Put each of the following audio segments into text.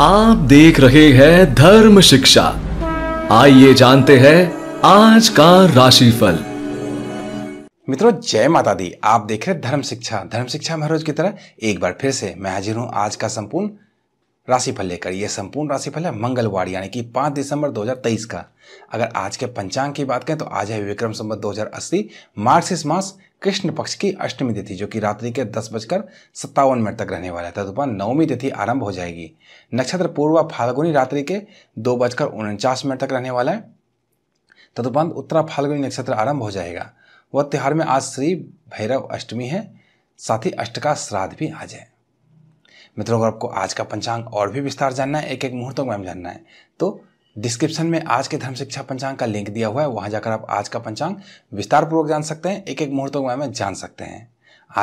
आप देख रहे हैं धर्म शिक्षा आइए जानते हैं आज का राशिफल मित्रों जय माता दी आप देख रहे धर्म शिक्षा धर्म शिक्षा महाराज की तरह एक बार फिर से मैं हाजिर हूं आज का संपूर्ण राशिफल लेकर यह संपूर्ण राशिफल है मंगलवार यानी कि 5 दिसंबर 2023 का अगर आज के पंचांग की बात करें तो आज है विक्रम संबत दो मार्च इस मास कृष्ण पक्ष की अष्टमी तिथि जो कि रात्रि के दस बजकर सत्तावन मिनट तक रहने वाला है तदुपरांत नवमी तिथि आरंभ हो जाएगी नक्षत्र पूर्वा फाल्गुनी रात्रि के दो बजकर उनचास मिनट तक रहने वाला है तदुपरांत उत्तरा फाल्गुनी नक्षत्र आरंभ हो जाएगा वह त्यौहार में आज श्री भैरव अष्टमी है साथ ही अष्ट का श्राद्ध भी आज है मित्रों अगर आपको आज का पंचांग और भी विस्तार जानना है एक एक मुहूर्तों में जानना है तो डिस्क्रिप्शन में आज के धर्म शिक्षा पंचांग का लिंक दिया हुआ है वहां जाकर आप आज का पंचांग विस्तारपूर्वक जान सकते हैं एक एक मुहूर्त के बारे में जान सकते हैं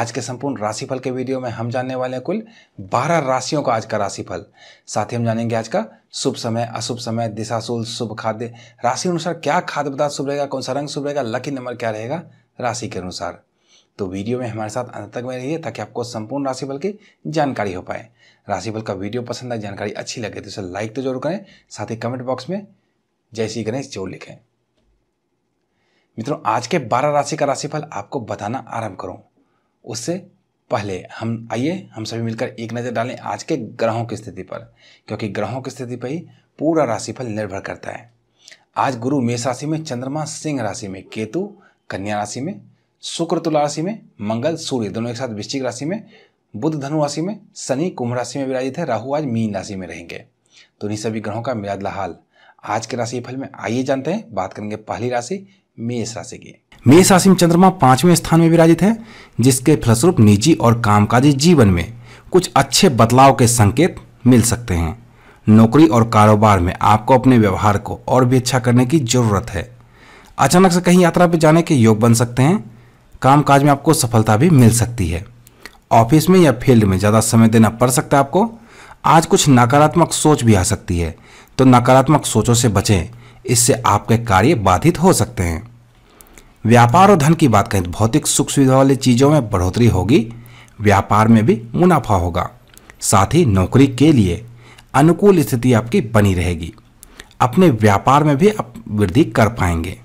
आज के संपूर्ण राशिफल के वीडियो में हम जानने वाले हैं कुल 12 राशियों का आज का राशिफल साथ ही हम जानेंगे आज का शुभ समय अशुभ समय दिशाशूल शुभ खाद्य राशि अनुसार क्या खाद्य पदार्थ शुभ रहेगा कौन सा रंग शुभ रहेगा लकी नंबर क्या रहेगा राशि के अनुसार तो वीडियो में हमारे साथ अंत तक में रहिए ताकि आपको संपूर्ण राशिफल की जानकारी हो पाए राशिफल का वीडियो पसंद आए जानकारी अच्छी लगे तो इसे लाइक तो जरूर करें साथ ही कमेंट बॉक्स में जय श्री गणेश जरूर लिखें मित्रों आज के 12 राशि का राशिफल आपको बताना आरंभ करूं उससे पहले हम आइए हम सभी मिलकर एक नज़र डालें आज के ग्रहों की स्थिति पर क्योंकि ग्रहों की स्थिति पर ही पूरा राशिफल निर्भर करता है आज गुरु मेष राशि में चंद्रमा सिंह राशि में केतु कन्या राशि में शुक्र तुला राशि में मंगल सूर्य दोनों एक साथ वृश्चिक राशि में बुद्ध धनु राशि में शनि कुंभ राशि में विराजित है राहु आज मीन राशि में रहेंगे तो इन्हीं सभी ग्रहों का मिला हाल आज के राशि फल में आइए जानते हैं बात करेंगे पहली राशि मेष राशि की मेष राशि में चंद्रमा पांचवें स्थान में विराजित है जिसके फलस्वरूप निजी और कामकाजी जीवन में कुछ अच्छे बदलाव के संकेत मिल सकते हैं नौकरी और कारोबार में आपको अपने व्यवहार को और भी अच्छा करने की जरूरत है अचानक से कहीं यात्रा पर जाने के योग बन सकते हैं कामकाज में आपको सफलता भी मिल सकती है ऑफिस में या फील्ड में ज़्यादा समय देना पड़ सकता है आपको आज कुछ नकारात्मक सोच भी आ सकती है तो नकारात्मक सोचों से बचें इससे आपके कार्य बाधित हो सकते हैं व्यापार और धन की बात करें तो भौतिक सुख सुविधा वाली चीज़ों में बढ़ोतरी होगी व्यापार में भी मुनाफा होगा साथ ही नौकरी के लिए अनुकूल स्थिति आपकी बनी रहेगी अपने व्यापार में भी आप वृद्धि कर पाएंगे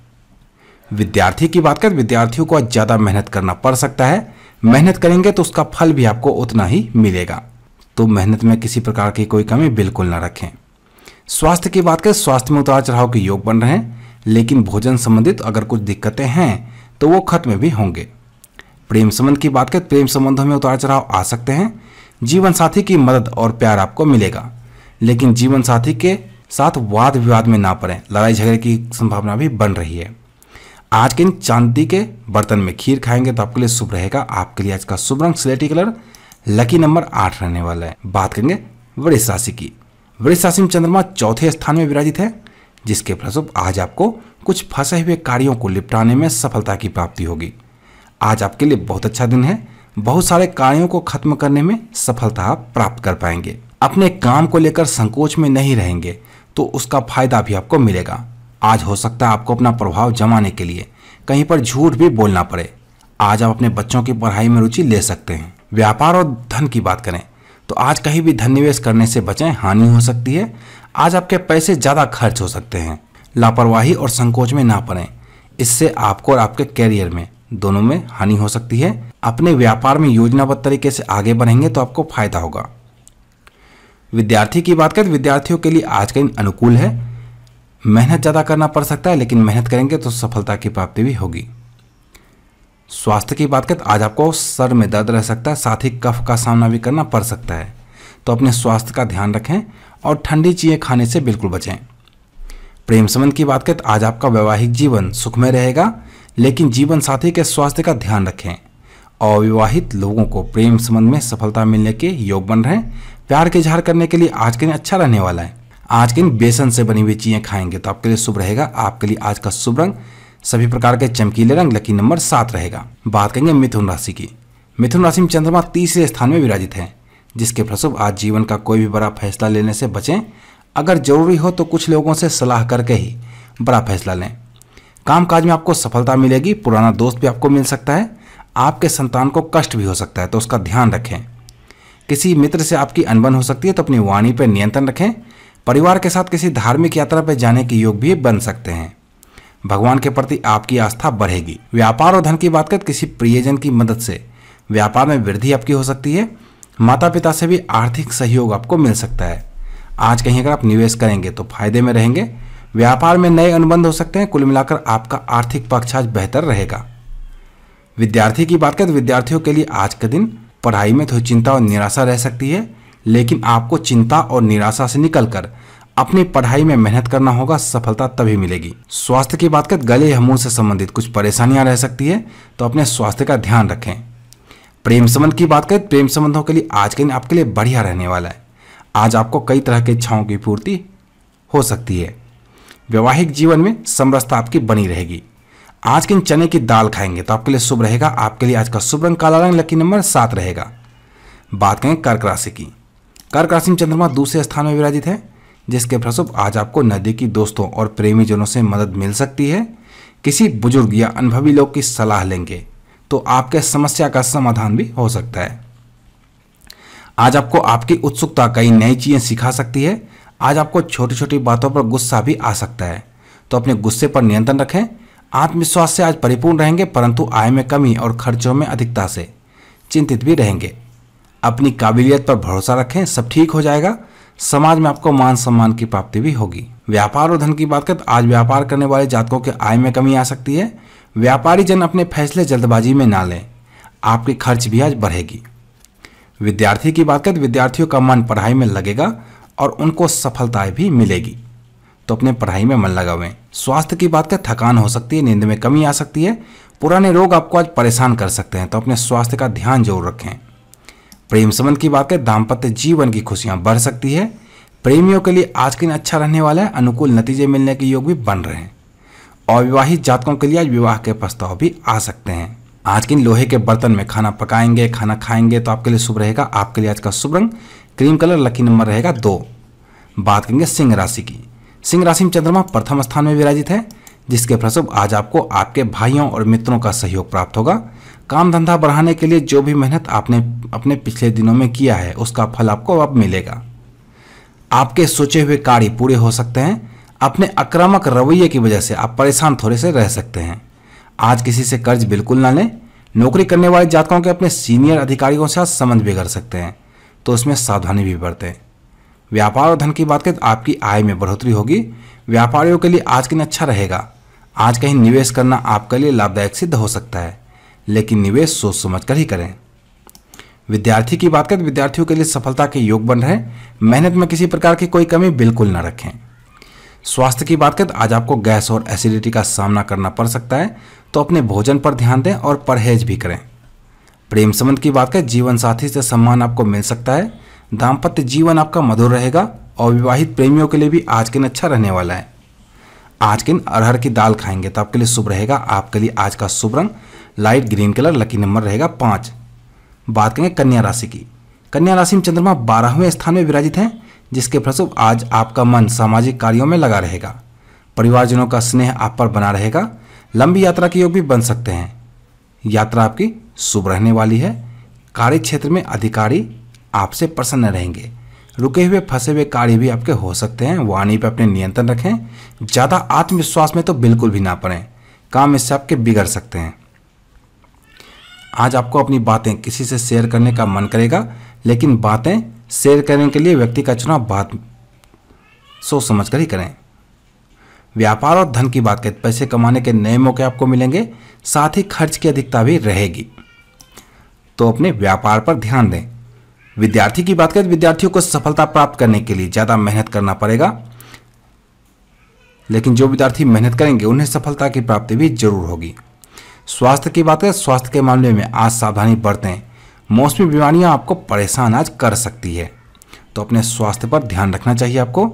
विद्यार्थी की बात करें विद्यार्थियों को आज ज़्यादा मेहनत करना पड़ सकता है मेहनत करेंगे तो उसका फल भी आपको उतना ही मिलेगा तो मेहनत में किसी प्रकार की कोई कमी बिल्कुल ना रखें स्वास्थ्य की बात करें स्वास्थ्य में उतार चढ़ाव के योग बन रहे हैं लेकिन भोजन संबंधित अगर कुछ दिक्कतें हैं तो वो खत्म भी होंगे प्रेम संबंध की बात करें प्रेम संबंधों में उतार चढ़ाव आ सकते हैं जीवन साथी की मदद और प्यार आपको मिलेगा लेकिन जीवन साथी के साथ वाद विवाद में ना पड़ें लड़ाई झगड़े की संभावना भी बन रही है आज के इन चांदी के बर्तन में खीर खाएंगे तो आपके लिए शुभ रहेगा आपके लिए आज का शुभ रंग सिलेटी कलर लकी नंबर आठ रहने वाला है बात करेंगे वृष राशि की वृष राशि में चंद्रमा चौथे स्थान में विराजित है जिसके फलस्वरूप आज आपको कुछ फंसे हुए कार्यों को निपटाने में सफलता की प्राप्ति होगी आज आपके लिए बहुत अच्छा दिन है बहुत सारे कार्यों को खत्म करने में सफलता आप प्राप्त कर पाएंगे अपने काम को लेकर संकोच में नहीं रहेंगे तो उसका फायदा भी आपको मिलेगा आज हो सकता है आपको अपना प्रभाव जमाने के लिए कहीं पर झूठ भी बोलना पड़े आज आप अपने बच्चों की पढ़ाई में रुचि ले सकते हैं व्यापार और धन की बात करें तो आज कहीं भी धन निवेश करने से बचें हानि हो सकती है आज आपके पैसे ज़्यादा खर्च हो सकते हैं लापरवाही और संकोच में ना पड़ें इससे आपको और आपके कैरियर में दोनों में हानि हो सकती है अपने व्यापार में योजनाबद्ध तरीके से आगे बढ़ेंगे तो आपको फायदा होगा विद्यार्थी की बात करें तो विद्यार्थियों के लिए आज का दिन अनुकूल है मेहनत ज़्यादा करना पड़ सकता है लेकिन मेहनत करेंगे तो सफलता की प्राप्ति भी होगी स्वास्थ्य की बात करें तो आज आपको सर में दर्द रह सकता है साथ ही कफ का सामना भी करना पड़ सकता है तो अपने स्वास्थ्य का ध्यान रखें और ठंडी चीज़ें खाने से बिल्कुल बचें प्रेम संबंध की बात करें तो आज आपका वैवाहिक जीवन सुखमय रहेगा लेकिन जीवन साथी के स्वास्थ्य का ध्यान रखें अविवाहित लोगों को प्रेम संबंध में सफलता मिलने के योग बन रहे प्यार के इजहार करने के लिए आज के दिन अच्छा रहने वाला है आज के दिन बेसन से बनी हुई चीज़ें खाएंगे तो आपके लिए शुभ रहेगा आपके लिए आज का शुभ रंग सभी प्रकार के चमकीले रंग लकी नंबर सात रहेगा बात करेंगे मिथुन राशि की मिथुन राशि में चंद्रमा तीसरे स्थान में विराजित है जिसके फलस्वरूप आज जीवन का कोई भी बड़ा फैसला लेने से बचें अगर जरूरी हो तो कुछ लोगों से सलाह करके ही बड़ा फैसला लें कामकाज में आपको सफलता मिलेगी पुराना दोस्त भी आपको मिल सकता है आपके संतान को कष्ट भी हो सकता है तो उसका ध्यान रखें किसी मित्र से आपकी अनबन हो सकती है तो अपनी वाणी पर नियंत्रण रखें परिवार के साथ किसी धार्मिक यात्रा पर जाने के योग भी बन सकते हैं भगवान के प्रति आपकी आस्था बढ़ेगी व्यापार और धन की बात कर किसी प्रियजन की मदद से व्यापार में वृद्धि आपकी हो सकती है माता पिता से भी आर्थिक सहयोग आपको मिल सकता है आज कहीं अगर आप निवेश करेंगे तो फायदे में रहेंगे व्यापार में नए अनुबंध हो सकते हैं कुल मिलाकर आपका आर्थिक पक्ष आज बेहतर रहेगा विद्यार्थी की बात करें तो विद्यार्थियों के लिए आज का दिन पढ़ाई में थोड़ी तो चिंता और निराशा रह सकती है लेकिन आपको चिंता और निराशा से निकलकर अपनी पढ़ाई में मेहनत करना होगा सफलता तभी मिलेगी स्वास्थ्य की बात कर गले हमूल से संबंधित कुछ परेशानियां रह सकती है तो अपने स्वास्थ्य का ध्यान रखें प्रेम संबंध की बात करें प्रेम संबंधों के लिए आज के दिन आपके लिए बढ़िया रहने वाला है आज आपको कई तरह की इच्छाओं की पूर्ति हो सकती है वैवाहिक जीवन में समरसता आपकी बनी रहेगी आज के दिन चने की दाल खाएंगे तो आपके लिए शुभ रहेगा आपके लिए आज का शुभ रंग काला रंग लकी नंबर सात रहेगा बात करें कर्क राशि की कर्क राशि में चंद्रमा दूसरे स्थान में विराजित है जिसके फलस्वरूप आज आपको नजदीकी दोस्तों और प्रेमीजनों से मदद मिल सकती है किसी बुजुर्ग या अनुभवी लोग की सलाह लेंगे तो आपके समस्या का समाधान भी हो सकता है आज आपको आपकी उत्सुकता कई नई चीज़ें सिखा सकती है आज आपको छोटी छोटी बातों पर गुस्सा भी आ सकता है तो अपने गुस्से पर नियंत्रण रखें आत्मविश्वास से आज परिपूर्ण रहेंगे परंतु आय में कमी और खर्चों में अधिकता से चिंतित भी रहेंगे अपनी काबिलियत पर भरोसा रखें सब ठीक हो जाएगा समाज में आपको मान सम्मान की प्राप्ति भी होगी व्यापार और धन की बात करें तो आज व्यापार करने वाले जातकों के आय में कमी आ सकती है व्यापारी जन अपने फैसले जल्दबाजी में ना लें आपकी खर्च भी आज बढ़ेगी विद्यार्थी की बात करें तो विद्यार्थियों का मन पढ़ाई में लगेगा और उनको सफलताएं भी मिलेगी तो अपने पढ़ाई में मन लगावें स्वास्थ्य की बात करें थकान हो सकती है नींद में कमी आ सकती है पुराने रोग आपको आज परेशान कर सकते हैं तो अपने स्वास्थ्य का ध्यान जरूर रखें प्रेम संबंध की बात करें दाम्पत्य जीवन की खुशियां बढ़ सकती है प्रेमियों के लिए आज के दिन अच्छा रहने वाला है अनुकूल नतीजे मिलने के योग भी बन रहे हैं अविवाहित जातकों के लिए आज विवाह के प्रस्ताव भी आ सकते हैं आज के दिन लोहे के बर्तन में खाना पकाएंगे खाना खाएंगे तो आपके लिए शुभ रहेगा आपके लिए आज का शुभ रंग क्रीम कलर लकी नंबर रहेगा दो बात करेंगे सिंह राशि की सिंह राशि में चंद्रमा प्रथम स्थान में विराजित है जिसके प्रसुभ आज आपको आपके भाइयों और मित्रों का सहयोग प्राप्त होगा काम धंधा बढ़ाने के लिए जो भी मेहनत आपने अपने पिछले दिनों में किया है उसका फल आपको अब मिलेगा आपके सोचे हुए कार्य पूरे हो सकते हैं अपने आक्रामक रवैये की वजह से आप परेशान थोड़े से रह सकते हैं आज किसी से कर्ज बिल्कुल ना लें नौकरी करने वाले जातकों के अपने सीनियर अधिकारियों के साथ संबंध बिगड़ सकते हैं तो उसमें सावधानी भी बरतें व्यापार और धन की बात करें तो आपकी आय में बढ़ोतरी होगी व्यापारियों के लिए आज के दिन अच्छा रहेगा आज कहीं निवेश करना आपके लिए लाभदायक सिद्ध हो सकता है लेकिन निवेश सोच समझ कर ही करें विद्यार्थी की बात करें विद्यार्थियों के लिए सफलता के योग बन रहे मेहनत में किसी प्रकार की कोई कमी बिल्कुल ना रखें स्वास्थ्य की बात करें आज आपको गैस और एसिडिटी का सामना करना पड़ सकता है तो अपने भोजन पर ध्यान दें और परहेज भी करें प्रेम संबंध की बात करें जीवन साथी से सम्मान आपको मिल सकता है दाम्पत्य जीवन आपका मधुर रहेगा और विवाहित प्रेमियों के लिए भी आज के दिन अच्छा रहने वाला है आज के दिन अरहर की दाल खाएंगे तो आपके लिए शुभ रहेगा आपके लिए आज का शुभ रंग light green colour lucky number रहेगा पाँच बात करेंगे कन्या राशि की कन्या राशि में चंद्रमा बारहवें स्थान में विराजित हैं जिसके फलस्वरूप आज आपका मन सामाजिक कार्यों में लगा रहेगा परिवारजनों का स्नेह आप पर बना रहेगा लंबी यात्रा के योग भी बन सकते हैं यात्रा आपकी शुभ रहने वाली है कार्य क्षेत्र में अधिकारी आपसे प्रसन्न रहेंगे रुके हुए फंसे हुए कार्य भी आपके हो सकते हैं वाणी पर अपने नियंत्रण रखें ज़्यादा आत्मविश्वास में तो बिल्कुल भी ना पड़ें काम इससे आपके बिगड़ सकते हैं आज आपको अपनी बातें किसी से शेयर करने का मन करेगा लेकिन बातें शेयर करने के लिए व्यक्ति का चुनाव बात सोच समझ कर ही करें व्यापार और धन की बात करें पैसे कमाने के नए मौके आपको मिलेंगे साथ ही खर्च की अधिकता भी रहेगी तो अपने व्यापार पर ध्यान दें विद्यार्थी की बात करें विद्यार्थियों को सफलता प्राप्त करने के लिए ज़्यादा मेहनत करना पड़ेगा लेकिन जो विद्यार्थी मेहनत करेंगे उन्हें सफलता की प्राप्ति भी जरूर होगी स्वास्थ्य की बात करें स्वास्थ्य के मामले में आज सावधानी बरतें मौसमी बीमारियां आपको परेशान आज कर सकती है तो अपने स्वास्थ्य पर ध्यान रखना चाहिए आपको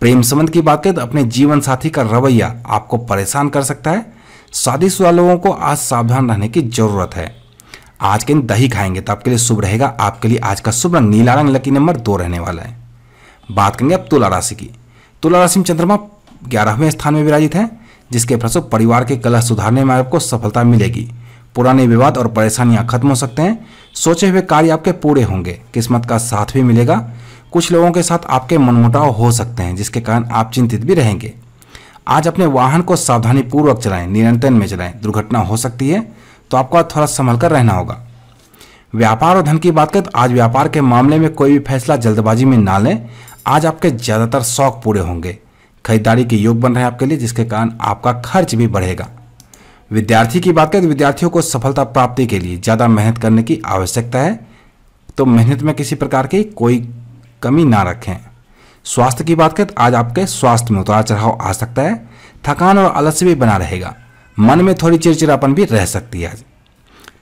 प्रेम संबंध की बात करें तो अपने जीवन साथी का रवैया आपको परेशान कर सकता है शादीशुदा लोगों को आज सावधान रहने की जरूरत है आज के दिन दही खाएंगे तो आपके लिए शुभ रहेगा आपके लिए आज का शुभ रंग नीला रंग लकी नंबर दो रहने वाला है बात करेंगे अब तुला राशि की तुला राशि में चंद्रमा ग्यारहवें स्थान में विराजित है जिसके फलस्वरूप परिवार के कलह सुधारने में आपको सफलता मिलेगी पुराने विवाद और परेशानियां खत्म हो सकते हैं सोचे हुए कार्य आपके पूरे होंगे किस्मत का साथ भी मिलेगा कुछ लोगों के साथ आपके मनमुटाव हो सकते हैं जिसके कारण आप चिंतित भी रहेंगे आज अपने वाहन को सावधानी पूर्वक चलाएं नियंत्रण में चलाएं दुर्घटना हो सकती है तो आपको थोड़ा संभल कर रहना होगा व्यापार और धन की बात करें तो आज व्यापार के मामले में कोई भी फैसला जल्दबाजी में ना लें आज आपके ज़्यादातर शौक पूरे होंगे खरीदारी के योग बन रहे हैं आपके लिए जिसके कारण आपका खर्च भी बढ़ेगा विद्यार्थी की बात करें तो विद्यार्थियों को सफलता प्राप्ति के लिए ज़्यादा मेहनत करने की आवश्यकता है तो मेहनत में किसी प्रकार की कोई कमी ना रखें स्वास्थ्य की बात करें तो आज आपके स्वास्थ्य में उतार चढ़ाव आ सकता है थकान और आलस्य भी बना रहेगा मन में थोड़ी चिड़चिड़ापन भी रह सकती है आज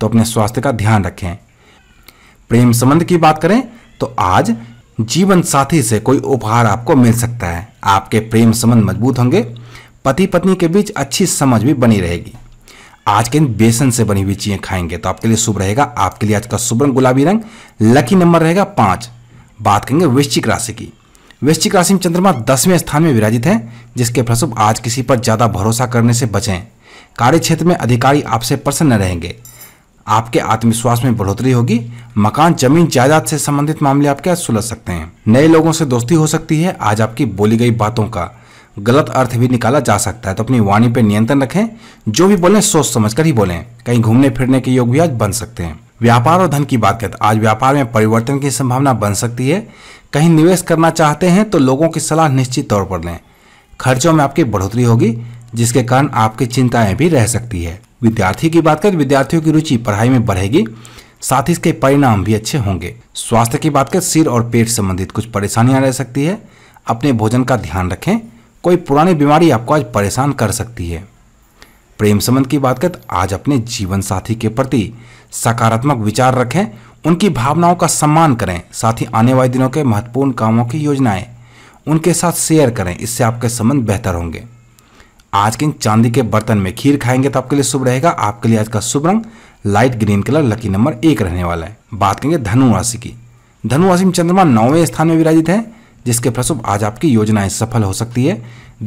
तो अपने स्वास्थ्य का ध्यान रखें प्रेम संबंध की बात करें तो आज जीवन साथी से कोई उपहार आपको मिल सकता है आपके प्रेम संबंध मजबूत होंगे पति पत्नी के बीच अच्छी समझ भी बनी रहेगी आज के दिन बेसन से बनी हुई चीजें खाएंगे तो आपके लिए शुभ रहेगा आपके लिए आज का शुभ रंग गुलाबी रंग लकी नंबर रहेगा पांच बात करेंगे वृश्चिक राशि की वृश्चिक राशि में चंद्रमा दसवें स्थान में विराजित है जिसके फलस्वरूप आज किसी पर ज़्यादा भरोसा करने से बचें कार्य क्षेत्र में अधिकारी आपसे प्रसन्न रहेंगे आपके आत्मविश्वास में बढ़ोतरी होगी मकान जमीन जायदाद से संबंधित मामले आपके आज सुलझ सकते हैं नए लोगों से दोस्ती हो सकती है आज आपकी बोली गई बातों का गलत अर्थ भी निकाला जा सकता है तो अपनी वाणी पर नियंत्रण रखें जो भी बोलें सोच समझ कर ही बोलें कहीं घूमने फिरने के योग भी आज बन सकते हैं व्यापार और धन की बात करें तो आज व्यापार में परिवर्तन की संभावना बन सकती है कहीं निवेश करना चाहते हैं तो लोगों की सलाह निश्चित तौर पर लें खर्चों में आपकी बढ़ोतरी होगी जिसके कारण आपकी चिंताएं भी रह सकती है विद्यार्थी की बात करें तो विद्यार्थियों की रुचि पढ़ाई में बढ़ेगी साथ ही इसके परिणाम भी अच्छे होंगे स्वास्थ्य की बात करें सिर और पेट संबंधित कुछ परेशानियां रह सकती है अपने भोजन का ध्यान रखें कोई पुरानी बीमारी आपको आज परेशान कर सकती है प्रेम संबंध की बात करें तो आज अपने जीवन साथी के प्रति सकारात्मक विचार रखें उनकी भावनाओं का सम्मान करें साथ ही आने वाले दिनों के महत्वपूर्ण कामों की योजनाएं उनके साथ शेयर करें इससे आपके संबंध बेहतर होंगे आज के चांदी के बर्तन में खीर खाएंगे तो आपके लिए शुभ रहेगा आपके लिए आज का शुभ रंग light green colour lucky number एक रहने वाला है बात करेंगे धनु राशि की धनु राशि में चंद्रमा नौवें स्थान में विराजित है जिसके फलस्वरूप आज आपकी योजनाएं सफल हो सकती है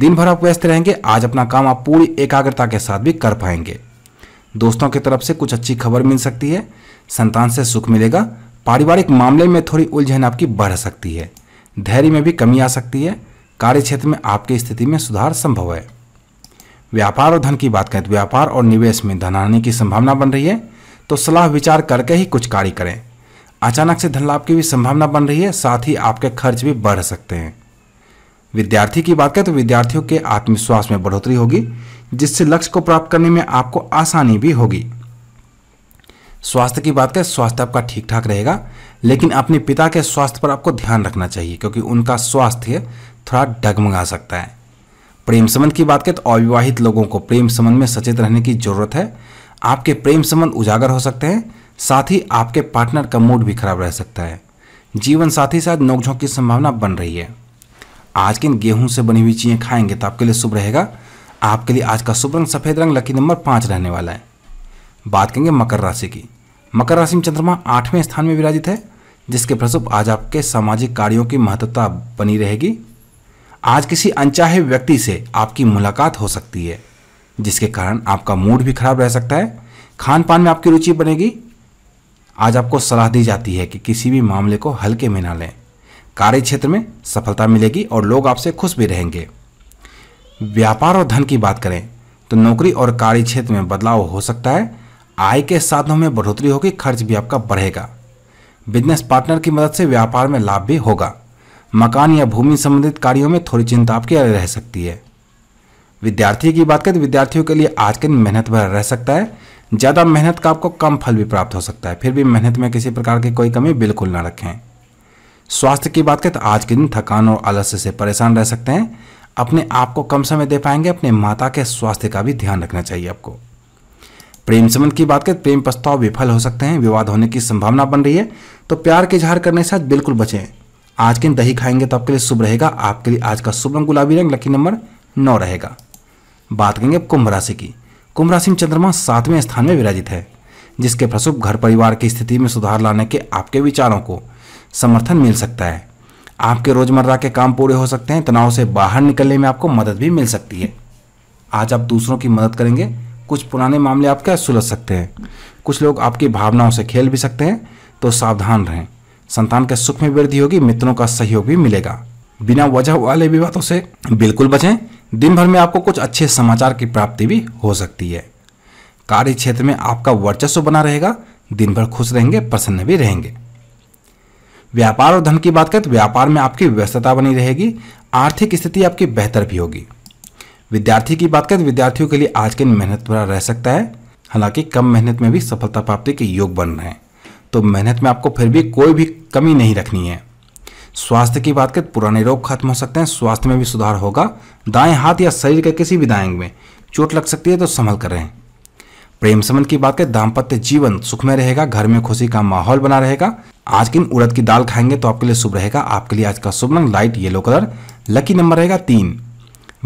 दिन भर आप व्यस्त रहेंगे आज अपना काम आप पूरी एकाग्रता के साथ भी कर पाएंगे दोस्तों की तरफ से कुछ अच्छी खबर मिल सकती है संतान से सुख मिलेगा पारिवारिक मामले में थोड़ी उलझन आपकी बढ़ सकती है धैर्य में भी कमी आ सकती है कार्य क्षेत्र में आपकी स्थिति में सुधार संभव है व्यापार और धन की बात करें तो व्यापार और निवेश में धन आने की संभावना बन रही है तो सलाह विचार करके ही कुछ कार्य करें अचानक से धन लाभ की भी संभावना बन रही है साथ ही आपके खर्च भी बढ़ सकते हैं विद्यार्थी की बात करें तो विद्यार्थियों के आत्मविश्वास में बढ़ोतरी होगी जिससे लक्ष्य को प्राप्त करने में आपको आसानी भी होगी स्वास्थ्य की बात करें स्वास्थ्य आपका ठीक ठाक रहेगा लेकिन अपने पिता के स्वास्थ्य पर आपको ध्यान रखना चाहिए क्योंकि उनका स्वास्थ्य थोड़ा डगमगा सकता है प्रेम संबंध की बात करें तो अविवाहित लोगों को प्रेम संबंध में सचेत रहने की जरूरत है आपके प्रेम संबंध उजागर हो सकते हैं साथ ही आपके पार्टनर का मूड भी खराब रह सकता है जीवन साथी साथ नोकझोंक की संभावना बन रही है आज के गेहूं से बनी हुई चीज़ें खाएंगे तो आपके लिए शुभ रहेगा आपके लिए आज का शुभ रंग सफ़ेद रंग लकी नंबर पाँच रहने वाला है बात करेंगे मकर राशि की मकर राशि में चंद्रमा आठवें स्थान में विराजित है जिसके प्रसुप आज आपके सामाजिक कार्यों की महत्वता बनी रहेगी आज किसी अनचाहे व्यक्ति से आपकी मुलाकात हो सकती है जिसके कारण आपका मूड भी खराब रह सकता है खान पान में आपकी रुचि बनेगी आज आपको सलाह दी जाती है कि किसी भी मामले को हल्के में ना लें कार्य क्षेत्र में सफलता मिलेगी और लोग आपसे खुश भी रहेंगे व्यापार और धन की बात करें तो नौकरी और कार्य क्षेत्र में बदलाव हो सकता है आय के साधनों में बढ़ोतरी होगी खर्च भी आपका बढ़ेगा बिजनेस पार्टनर की मदद से व्यापार में लाभ भी होगा मकान या भूमि संबंधित कार्यों में थोड़ी चिंता आपकी रह सकती है विद्यार्थी की बात करें तो विद्यार्थियों के लिए आज के दिन मेहनत भर रह सकता है ज़्यादा मेहनत का आपको कम फल भी प्राप्त हो सकता है फिर भी मेहनत में किसी प्रकार की कोई कमी बिल्कुल ना रखें स्वास्थ्य की बात करें तो आज के दिन थकान और आलस्य से परेशान रह सकते हैं अपने आप को कम समय दे पाएंगे अपने माता के स्वास्थ्य का भी ध्यान रखना चाहिए आपको प्रेम संबंध की बात करें तो प्रेम प्रस्ताव विफल हो सकते हैं विवाद होने की संभावना बन रही है तो प्यार के इजहार करने से बिल्कुल बचें आज के दिन दही खाएंगे तो आपके लिए शुभ रहेगा आपके लिए आज का शुभ रंग गुलाबी रंग लकी नंबर नौ रहेगा बात करेंगे अब कुंभ राशि की कुंभ राशि में चंद्रमा सातवें स्थान में विराजित है जिसके फलस्वरूप घर परिवार की स्थिति में सुधार लाने के आपके विचारों को समर्थन मिल सकता है आपके रोजमर्रा के काम पूरे हो सकते हैं तनाव से बाहर निकलने में आपको मदद भी मिल सकती है आज आप दूसरों की मदद करेंगे कुछ पुराने मामले आपके सुलझ सकते हैं कुछ लोग आपकी भावनाओं से खेल भी सकते हैं तो सावधान रहें संतान के सुख में वृद्धि होगी मित्रों का सहयोग भी मिलेगा बिना वजह वाले विवादों से बिल्कुल बचें दिन भर में आपको कुछ अच्छे समाचार की प्राप्ति भी हो सकती है कार्य क्षेत्र में आपका वर्चस्व बना रहेगा दिन भर खुश रहेंगे प्रसन्न भी रहेंगे व्यापार और धन की बात करें तो व्यापार में आपकी व्यस्तता बनी रहेगी आर्थिक स्थिति आपकी बेहतर भी होगी विद्यार्थी की बात करें तो विद्यार्थियों के लिए आज के दिन मेहनत भरा रह सकता है हालांकि कम मेहनत में भी सफलता प्राप्ति के योग बन रहे हैं तो मेहनत में आपको फिर भी कोई भी कमी नहीं रखनी है स्वास्थ्य की बात करें पुराने रोग खत्म हो सकते हैं स्वास्थ्य में भी सुधार होगा दाएं हाथ या शरीर के किसी भी दाएंग में चोट लग सकती है तो संभल कर रहें प्रेम संबंध की बात करें दाम्पत्य जीवन सुख में रहेगा घर में खुशी का माहौल बना रहेगा आज की उड़द की दाल खाएंगे तो आपके लिए शुभ रहेगा आपके लिए आज का शुभ रंग light yellow colour lucky number रहेगा तीन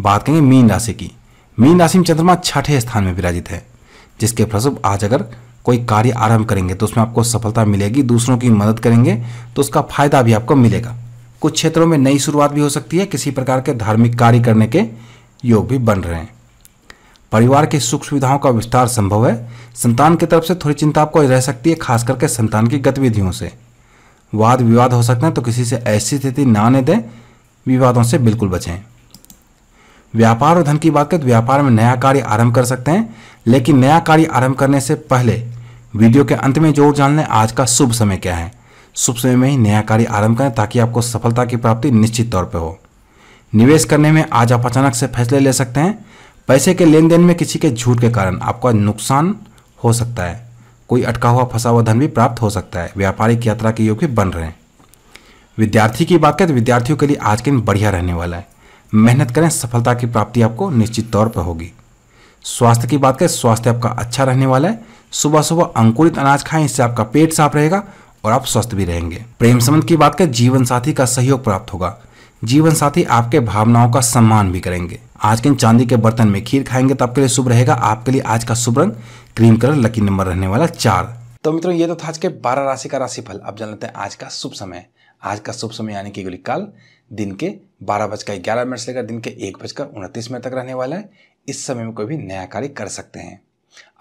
बात करेंगे मीन राशि की मीन राशि में चंद्रमा छठे स्थान में विराजित है जिसके फलस्वरूप आज अगर कोई कार्य आरंभ करेंगे तो उसमें आपको सफलता मिलेगी दूसरों की मदद करेंगे तो उसका फायदा भी आपको मिलेगा कुछ क्षेत्रों में नई शुरुआत भी हो सकती है किसी प्रकार के धार्मिक कार्य करने के योग भी बन रहे हैं परिवार की सुख सुविधाओं का विस्तार संभव है संतान की तरफ से थोड़ी चिंता आपको रह सकती है खास करके संतान की गतिविधियों से वाद विवाद हो सकते हैं तो किसी से ऐसी स्थिति ना आने दें विवादों से बिल्कुल बचें व्यापार और धन की बात करें तो व्यापार में नया कार्य आरंभ कर सकते हैं लेकिन नया कार्य आरंभ करने से पहले वीडियो के अंत में जोर जान लें आज का शुभ समय क्या है शुभ समय में ही नया कार्य आरंभ करें ताकि आपको सफलता की प्राप्ति निश्चित तौर पर हो निवेश करने में आज आप अचानक से फैसले ले सकते हैं पैसे के लेन देन में किसी के झूठ के कारण आपका नुकसान हो सकता है कोई अटका हुआ फंसा हुआ धन भी प्राप्त हो सकता है व्यापारिक यात्रा के योग भी बन रहे हैं विद्यार्थी की बात करें तो विद्यार्थियों के लिए आज के दिन बढ़िया रहने वाला है मेहनत करें सफलता की प्राप्ति आपको निश्चित तौर पर होगी स्वास्थ्य की बात करें स्वास्थ्य आपका अच्छा रहने वाला है सुबह सुबह अंकुरित अनाज खाएं इससे आपका पेट साफ रहेगा और आप स्वस्थ भी रहेंगे प्रेम संबंध की बात करें जीवन साथी का सहयोग प्राप्त होगा जीवन साथी आपके भावनाओं का सम्मान भी करेंगे आज के चांदी के बर्तन में खीर खाएंगे तो आपके लिए शुभ रहेगा आपके लिए आज का शुभ रंग क्रीम कलर लकी नंबर रहने वाला चार तो मित्रों ये तो था आज के बारह राशि का राशिफल अब जान लेते हैं आज का शुभ समय आज का शुभ समय यानी कि काल दिन के बारह बजकर ग्यारह मिनट से लेकर दिन के एक बजकर उनतीस मिनट तक रहने वाला है इस समय में कोई भी नया कार्य कर सकते हैं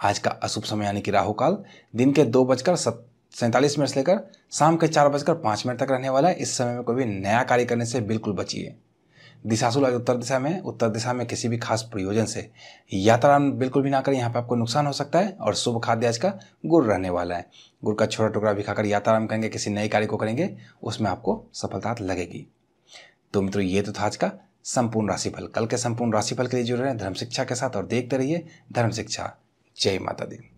आज का अशुभ समय यानी कि राहु काल दिन के दो बजकर सैंतालीस मिनट से लेकर शाम के चार बजकर पाँच मिनट तक रहने वाला है इस समय में कोई भी नया कार्य करने से बिल्कुल बचिए दिशाशुल उत्तर दिशा में उत्तर दिशा में किसी भी खास प्रयोजन से यात्रा बिल्कुल भी ना करें यहाँ पर आपको नुकसान हो सकता है और शुभ खाद्य आज का गुड़ रहने वाला है गुड़ का छोटा टुकड़ा भी खाकर यात्राम करेंगे किसी नए कार्य को करेंगे उसमें आपको सफलता लगेगी तो मित्रों ये तो था आज का संपूर्ण राशिफल कल के संपूर्ण राशिफल के लिए जुड़ रहे हैं धर्म शिक्षा के साथ और देखते रहिए धर्म शिक्षा जय माता दी